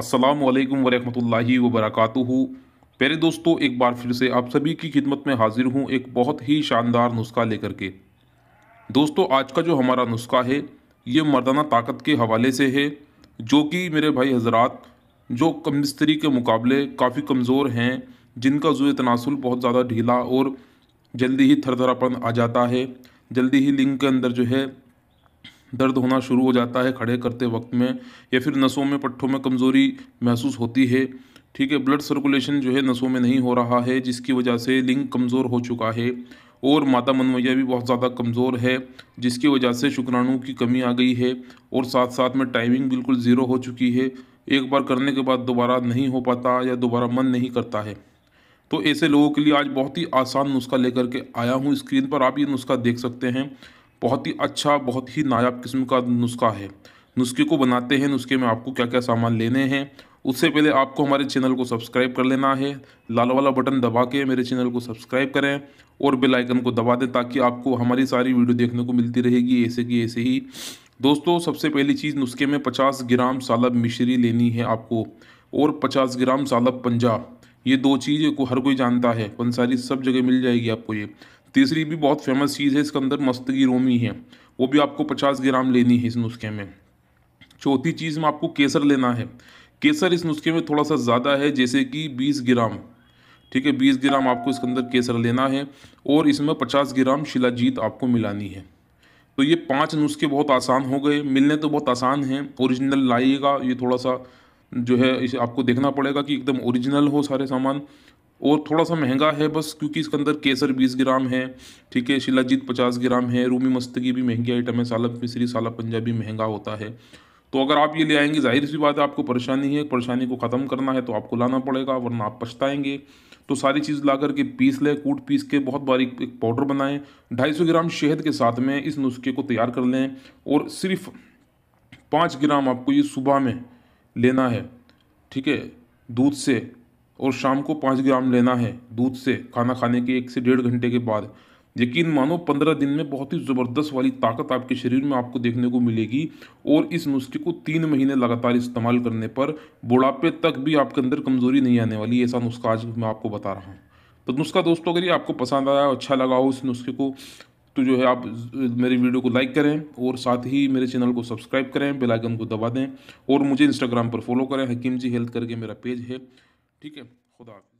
अस्सलाम वालेकुम वरहमतुल्लाहि वबरकातुहू प्यारे दोस्तों एक बार फिर से आप सभी की खिदमत में हाजिर हूँ एक बहुत ही शानदार नुस्खा लेकर के दोस्तों आज का जो हमारा नुस्खा है ये मर्दाना ताकत के हवाले से है जो कि मेरे भाई हजरात जो कम मिस्त्री के मुकाबले काफ़ी कमज़ोर हैं जिनका जुए तनासुल बहुत ज़्यादा ढीला और जल्दी ही थरथरापन आ जाता है जल्दी ही लिंग के अंदर जो है दर्द होना शुरू हो जाता है खड़े करते वक्त में या फिर नसों में पट्ठों में कमज़ोरी महसूस होती है ठीक है ब्लड सर्कुलेशन जो है नसों में नहीं हो रहा है जिसकी वजह से लिंग कमज़ोर हो चुका है और माता मनवैया भी बहुत ज़्यादा कमज़ोर है जिसकी वजह से शुक्राणु की कमी आ गई है और साथ साथ में टाइमिंग बिल्कुल ज़ीरो हो चुकी है एक बार करने के बाद दोबारा नहीं हो पाता या दोबारा मन नहीं करता है तो ऐसे लोगों के लिए आज बहुत ही आसान नुस्खा लेकर के आया हूँ स्क्रीन पर आप ये नुस्खा देख सकते हैं बहुत ही अच्छा बहुत ही नायाब किस्म का नुस्खा है नुस्खे को बनाते हैं नुस्खे में आपको क्या क्या सामान लेने हैं उससे पहले आपको हमारे चैनल को सब्सक्राइब कर लेना है लाल वाला बटन दबा के मेरे चैनल को सब्सक्राइब करें और बेल आइकन को दबा दें ताकि आपको हमारी सारी वीडियो देखने को मिलती रहेगी ऐसे की ऐसे ही दोस्तों सबसे पहली चीज़ नुस्खे में 50 ग्राम सालब मिश्री लेनी है आपको और 50 ग्राम सालब पंजा ये दो चीज़ को हर कोई जानता है पंसारी सब जगह मिल जाएगी आपको ये तीसरी भी बहुत फेमस चीज़ है इसके अंदर मस्तगी रोमी है वो भी आपको पचास ग्राम लेनी है इस नुस्खे में चौथी चीज़ में आपको केसर लेना है केसर इस नुस्खे में थोड़ा सा ज़्यादा है जैसे कि बीस ग्राम ठीक है बीस ग्राम आपको इसके अंदर केसर लेना है और इसमें पचास ग्राम शिलाजीत आपको मिलानी है तो ये पांच नुस्खे बहुत आसान हो गए मिलने तो बहुत आसान हैं ओरिजिनल लाइएगा ये थोड़ा सा जो है इसे आपको देखना पड़ेगा कि एकदम ओरिजिनल हो सारे सामान और थोड़ा सा महंगा है बस क्योंकि इसके अंदर केसर बीस ग्राम है ठीक है शिलाजीत पचास ग्राम है रूमी मस्तगी भी महंगी आइटम है सालक मिश्री सालक पंजाबी महंगा होता है तो अगर आप ये ले आएंगे जाहिर सी बात है आपको परेशानी है परेशानी को ख़त्म करना है तो आपको लाना पड़ेगा वरना आप पछताएंगे तो सारी चीज़ ला करके पीस लें कूट पीस के बहुत बारीक एक पाउडर बनाएं सौ ग्राम शहद के साथ में इस नुस्खे को तैयार कर लें और सिर्फ पाँच ग्राम आपको ये सुबह में लेना है ठीक है दूध से और शाम को पाँच ग्राम लेना है दूध से खाना खाने के एक से डेढ़ घंटे के बाद यकीन मानो पंद्रह दिन में बहुत ही ज़बरदस्त वाली ताकत आपके शरीर में आपको देखने को मिलेगी और इस नुस्खे को तीन महीने लगातार इस्तेमाल करने पर बुढ़ापे तक भी आपके अंदर कमज़ोरी नहीं आने वाली ऐसा नुस्खा आज मैं आपको बता रहा हूँ तो नुस्खा दोस्तों अगर ये आपको पसंद आया अच्छा लगा हो इस नुस्खे को तो जो है आप मेरी वीडियो को लाइक करें और साथ ही मेरे चैनल को सब्सक्राइब करें बेलाइकन आइकन को दबा दें और मुझे इंस्टाग्राम पर फॉलो करें हकीम जी हेल्थ करके मेरा पेज है ठीक है खुदा